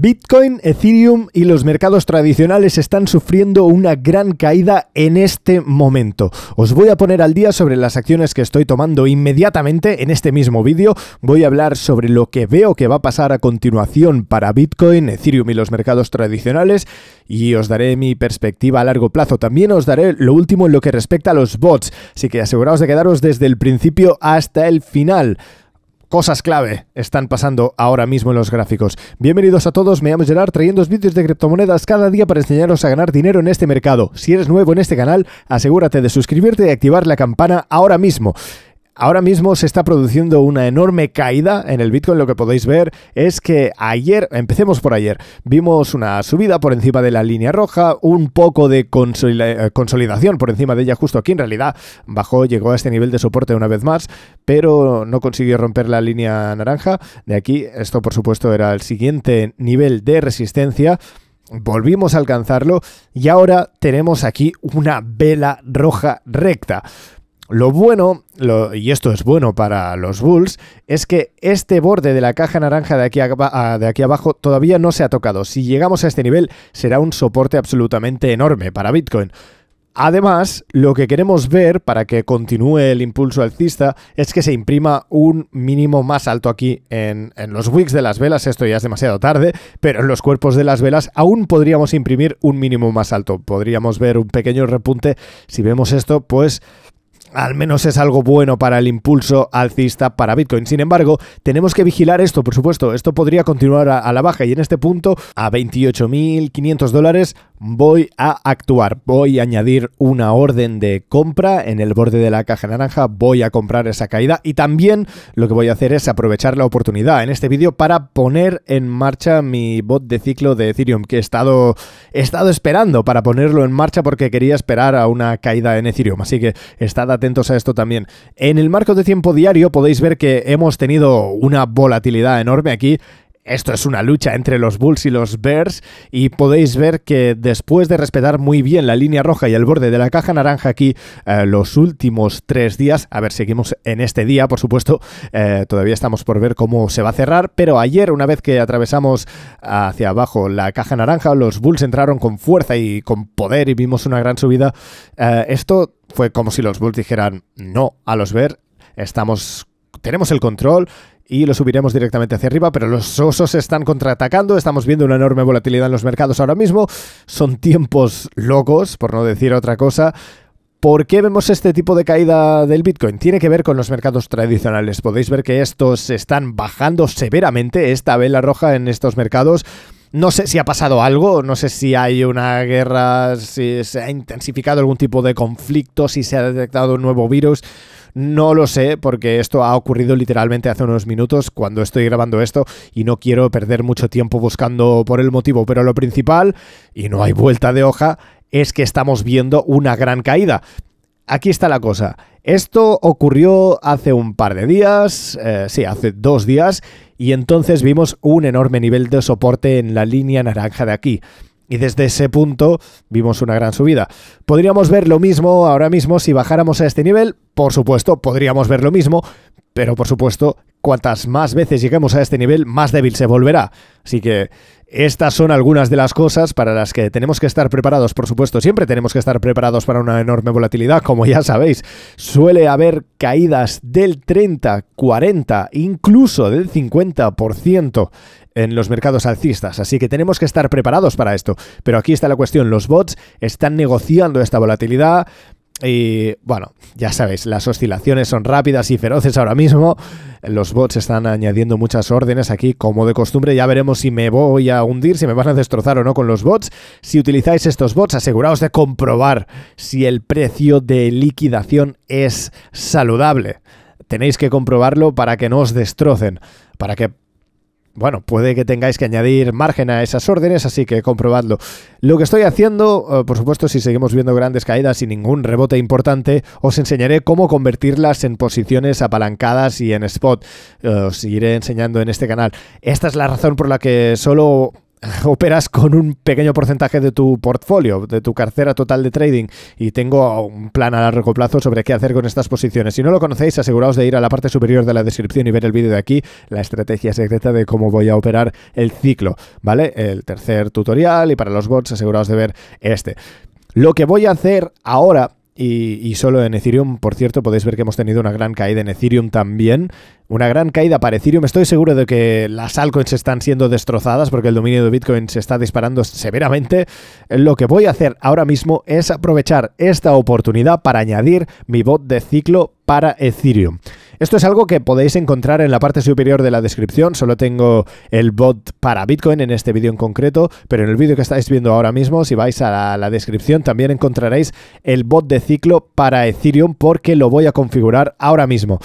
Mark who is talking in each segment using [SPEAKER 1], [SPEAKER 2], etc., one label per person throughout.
[SPEAKER 1] Bitcoin, Ethereum y los mercados tradicionales están sufriendo una gran caída en este momento. Os voy a poner al día sobre las acciones que estoy tomando inmediatamente en este mismo vídeo. Voy a hablar sobre lo que veo que va a pasar a continuación para Bitcoin, Ethereum y los mercados tradicionales y os daré mi perspectiva a largo plazo. También os daré lo último en lo que respecta a los bots, así que aseguraos de quedaros desde el principio hasta el final. Cosas clave están pasando ahora mismo en los gráficos. Bienvenidos a todos, me llamo Gerard, trayendo vídeos de criptomonedas cada día para enseñaros a ganar dinero en este mercado. Si eres nuevo en este canal, asegúrate de suscribirte y activar la campana ahora mismo. Ahora mismo se está produciendo una enorme caída en el Bitcoin. Lo que podéis ver es que ayer, empecemos por ayer, vimos una subida por encima de la línea roja, un poco de eh, consolidación por encima de ella justo aquí. En realidad bajó, llegó a este nivel de soporte una vez más, pero no consiguió romper la línea naranja. De aquí, esto por supuesto era el siguiente nivel de resistencia volvimos a alcanzarlo y ahora tenemos aquí una vela roja recta. Lo bueno, y esto es bueno para los Bulls, es que este borde de la caja naranja de aquí, de aquí abajo todavía no se ha tocado. Si llegamos a este nivel, será un soporte absolutamente enorme para Bitcoin. Además, lo que queremos ver para que continúe el impulso alcista es que se imprima un mínimo más alto aquí en, en, los wicks de las velas, esto ya es demasiado tarde, pero en los cuerpos de las velas aún podríamos imprimir un mínimo más alto. Podríamos ver un pequeño repunte. Si vemos esto, pues al menos es algo bueno para el impulso alcista para Bitcoin. Sin embargo, tenemos que vigilar esto, por supuesto. Esto podría continuar a, la baja y en este punto, a 28.500 dólares, voy a actuar. Voy a añadir una orden de compra en el borde de la caja naranja. Voy a comprar esa caída y también lo que voy a hacer es aprovechar la oportunidad en este vídeo para poner en marcha mi bot de ciclo de Ethereum que he estado, he estado esperando para ponerlo en marcha porque quería esperar a una caída en Ethereum. Así que está atentos a esto también. En el marco de tiempo diario podéis ver que hemos tenido una volatilidad enorme aquí. Esto es una lucha entre los Bulls y los Bears y podéis ver que después de respetar muy bien la línea roja y el borde de la caja naranja aquí eh, los últimos tres días, a ver, seguimos en este día, por supuesto, eh, todavía estamos por ver cómo se va a cerrar, pero ayer una vez que atravesamos hacia abajo la caja naranja, los Bulls entraron con fuerza y con poder y vimos una gran subida. Eh, esto fue como si los Bulls dijeran, no, a los ver, estamos, tenemos el control y lo subiremos directamente hacia arriba, pero los osos están contraatacando, estamos viendo una enorme volatilidad en los mercados ahora mismo, son tiempos locos, por no decir otra cosa. ¿Por qué vemos este tipo de caída del Bitcoin? Tiene que ver con los mercados tradicionales. Podéis ver que estos están bajando severamente, esta vela roja en estos mercados no sé si ha pasado algo, no sé si hay una guerra, si se ha intensificado algún tipo de conflicto, si se ha detectado un nuevo virus. No lo sé, porque esto ha ocurrido literalmente hace unos minutos cuando estoy grabando esto y no quiero perder mucho tiempo buscando por el motivo, pero lo principal, y no hay vuelta de hoja, es que estamos viendo una gran caída aquí está la cosa. Esto ocurrió hace un par de días, eh, sí, hace dos días, y entonces vimos un enorme nivel de soporte en la línea naranja de aquí. Y desde ese punto vimos una gran subida. ¿Podríamos ver lo mismo ahora mismo si bajáramos a este nivel? Por supuesto, podríamos ver lo mismo, pero por supuesto, cuantas más veces lleguemos a este nivel, más débil se volverá. Así que estas son algunas de las cosas para las que tenemos que estar preparados, por supuesto. Siempre tenemos que estar preparados para una enorme volatilidad, como ya sabéis. Suele haber caídas del 30, 40, incluso del 50% en los mercados alcistas, así que tenemos que estar preparados para esto. Pero aquí está la cuestión, los bots están negociando esta volatilidad, y bueno, ya sabéis, las oscilaciones son rápidas y feroces ahora mismo. Los bots están añadiendo muchas órdenes aquí, como de costumbre. Ya veremos si me voy a hundir, si me van a destrozar o no con los bots. Si utilizáis estos bots, aseguraos de comprobar si el precio de liquidación es saludable. Tenéis que comprobarlo para que no os destrocen, para que bueno, puede que tengáis que añadir margen a esas órdenes, así que comprobadlo. Lo que estoy haciendo, eh, por supuesto, si seguimos viendo grandes caídas y ningún rebote importante, os enseñaré cómo convertirlas en posiciones apalancadas y en spot. Eh, os seguiré enseñando en este canal. Esta es la razón por la que solo operas con un pequeño porcentaje de tu portfolio, de tu cartera total de trading y tengo un plan a largo plazo sobre qué hacer con estas posiciones. Si no lo conocéis, aseguraos de ir a la parte superior de la descripción y ver el vídeo de aquí, la estrategia secreta de cómo voy a operar el ciclo, ¿vale? El tercer tutorial y para los bots aseguraos de ver este. Lo que voy a hacer ahora y, solo en Ethereum, por cierto, podéis ver que hemos tenido una gran caída en Ethereum también. Una gran caída para Ethereum. Estoy seguro de que las altcoins están siendo destrozadas porque el dominio de Bitcoin se está disparando severamente. Lo que voy a hacer ahora mismo es aprovechar esta oportunidad para añadir mi bot de ciclo para Ethereum. Esto es algo que podéis encontrar en la parte superior de la descripción, solo tengo el bot para Bitcoin en este vídeo en concreto, pero en el vídeo que estáis viendo ahora mismo, si vais a la, descripción, también encontraréis el bot de ciclo para Ethereum porque lo voy a configurar ahora mismo.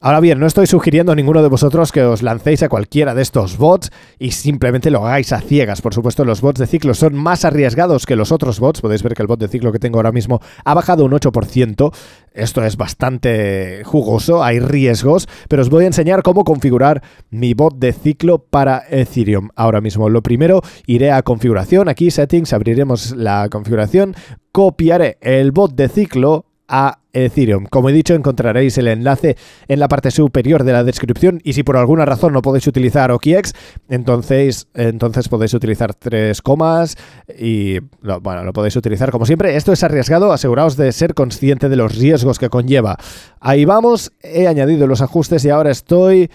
[SPEAKER 1] Ahora bien, no estoy sugiriendo a ninguno de vosotros que os lancéis a cualquiera de estos bots y simplemente lo hagáis a ciegas. Por supuesto, los bots de ciclo son más arriesgados que los otros bots. Podéis ver que el bot de ciclo que tengo ahora mismo ha bajado un 8%. Esto es bastante jugoso, hay riesgos, pero os voy a enseñar cómo configurar mi bot de ciclo para Ethereum ahora mismo. Lo primero, iré a configuración, aquí settings, abriremos la configuración, copiaré el bot de ciclo a Ethereum. Como he dicho, encontraréis el enlace en la parte superior de la descripción y si por alguna razón no podéis utilizar OKEx, entonces, entonces podéis utilizar tres comas y bueno, lo podéis utilizar como siempre. Esto es arriesgado, aseguraos de ser consciente de los riesgos que conlleva. Ahí vamos, he añadido los ajustes y ahora estoy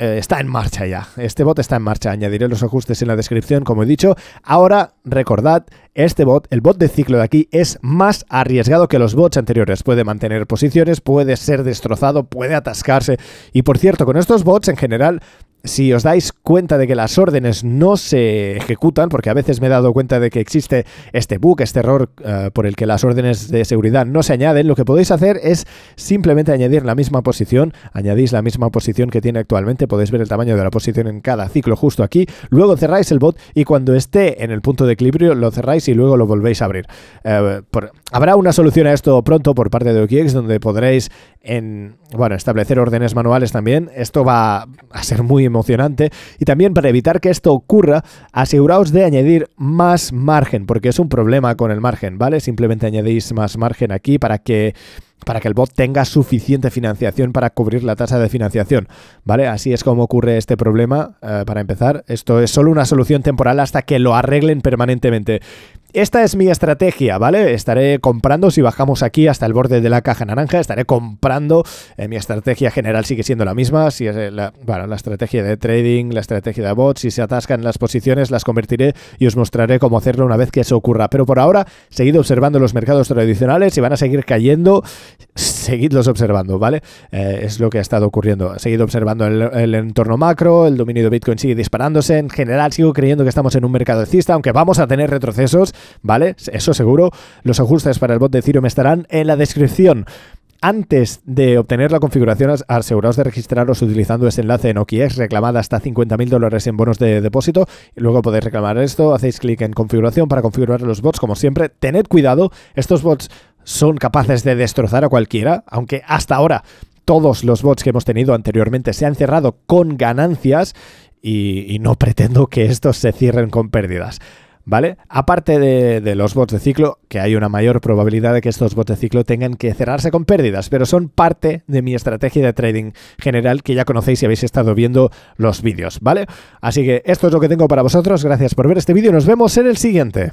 [SPEAKER 1] eh, está en marcha ya. Este bot está en marcha. Añadiré los ajustes en la descripción, como he dicho. Ahora, recordad, este bot, el bot de ciclo de aquí, es más arriesgado que los bots anteriores. Puede mantener posiciones, puede ser destrozado, puede atascarse. Y por cierto, con estos bots en general si os dais cuenta de que las órdenes no se ejecutan, porque a veces me he dado cuenta de que existe este bug, este error eh, por el que las órdenes de seguridad no se añaden, lo que podéis hacer es simplemente añadir la misma posición, añadís la misma posición que tiene actualmente, podéis ver el tamaño de la posición en cada ciclo justo aquí, luego cerráis el bot y cuando esté en el punto de equilibrio lo cerráis y luego lo volvéis a abrir. Eh, habrá una solución a esto pronto por parte de OKX donde podréis en, bueno, establecer órdenes manuales también. Esto va a ser muy emocionante. Y también para evitar que esto ocurra, aseguraos de añadir más margen, porque es un problema con el margen, ¿vale? Simplemente añadís más margen aquí para que para que el bot tenga suficiente financiación para cubrir la tasa de financiación. ¿Vale? Así es como ocurre este problema, eh, para empezar. Esto es solo una solución temporal hasta que lo arreglen permanentemente. Esta es mi estrategia, ¿vale? Estaré comprando, si bajamos aquí hasta el borde de la caja naranja, estaré comprando. Eh, mi estrategia general sigue siendo la misma. Si eh, la, estrategia de trading, la estrategia de bots, si se atascan las posiciones, las convertiré y os mostraré cómo hacerlo una vez que eso ocurra. Pero por ahora, seguid observando los mercados tradicionales. Si van a seguir cayendo, seguidlos observando, ¿vale? Eh, es lo que ha estado ocurriendo. Seguido observando el, entorno macro, el dominio de Bitcoin sigue disparándose. En general, sigo creyendo que estamos en un mercado alcista, aunque vamos a tener retrocesos. ¿vale? Eso seguro. Los ajustes para el bot de me estarán en la descripción. Antes de obtener la configuración, aseguraos de registraros utilizando ese enlace en OKX, reclamada hasta 50.000 dólares en bonos de depósito. luego podéis reclamar esto, hacéis clic en configuración para configurar los bots, como siempre. Tened cuidado, estos bots son capaces de destrozar a cualquiera, aunque hasta ahora todos los bots que hemos tenido anteriormente se han cerrado con ganancias y no pretendo que estos se cierren con pérdidas. ¿Vale? Aparte de, los bots de ciclo, que hay una mayor probabilidad de que estos bots de ciclo tengan que cerrarse con pérdidas, pero son parte de mi estrategia de trading general que ya conocéis si habéis estado viendo los vídeos, ¿vale? Así que esto es lo que tengo para vosotros, gracias por ver este vídeo, nos vemos en el siguiente.